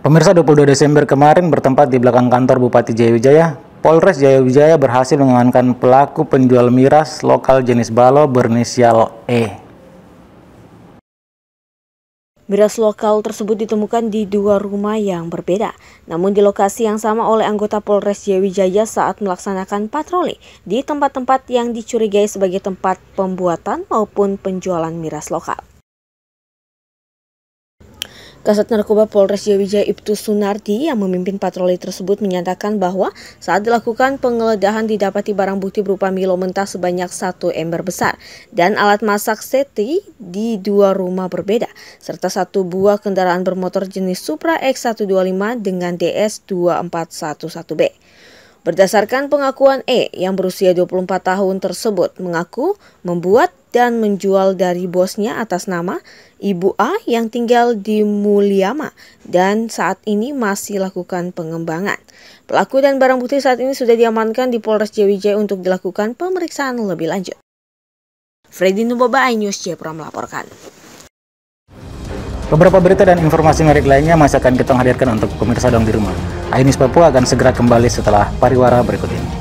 Pemirsa 22 Desember kemarin bertempat di belakang kantor Bupati Jayawijaya, Polres Jayawijaya berhasil mengamankan pelaku penjual miras lokal jenis balo bernisial E. Miras lokal tersebut ditemukan di dua rumah yang berbeda, namun di lokasi yang sama oleh anggota Polres Jayawijaya saat melaksanakan patroli di tempat-tempat yang dicurigai sebagai tempat pembuatan maupun penjualan miras lokal. Kasat Narkoba Polres Jawijaya Ibtu Sunardi yang memimpin patroli tersebut menyatakan bahwa saat dilakukan penggeledahan didapati barang bukti berupa milo mentah sebanyak satu ember besar dan alat masak seti di dua rumah berbeda serta satu buah kendaraan bermotor jenis Supra X125 dengan DS 2411B. Berdasarkan pengakuan E yang berusia 24 tahun tersebut mengaku membuat dan menjual dari bosnya atas nama Ibu A yang tinggal di Mulyama dan saat ini masih lakukan pengembangan. Pelaku dan barang bukti saat ini sudah diamankan di Polres Jawijaya untuk dilakukan pemeriksaan lebih lanjut. Freddy Nuboba, iNews Jepro melaporkan. Beberapa berita dan informasi menarik lainnya masih akan kita hadirkan untuk pemirsa dong di rumah. Ainis Papua akan segera kembali setelah pariwara berikut ini.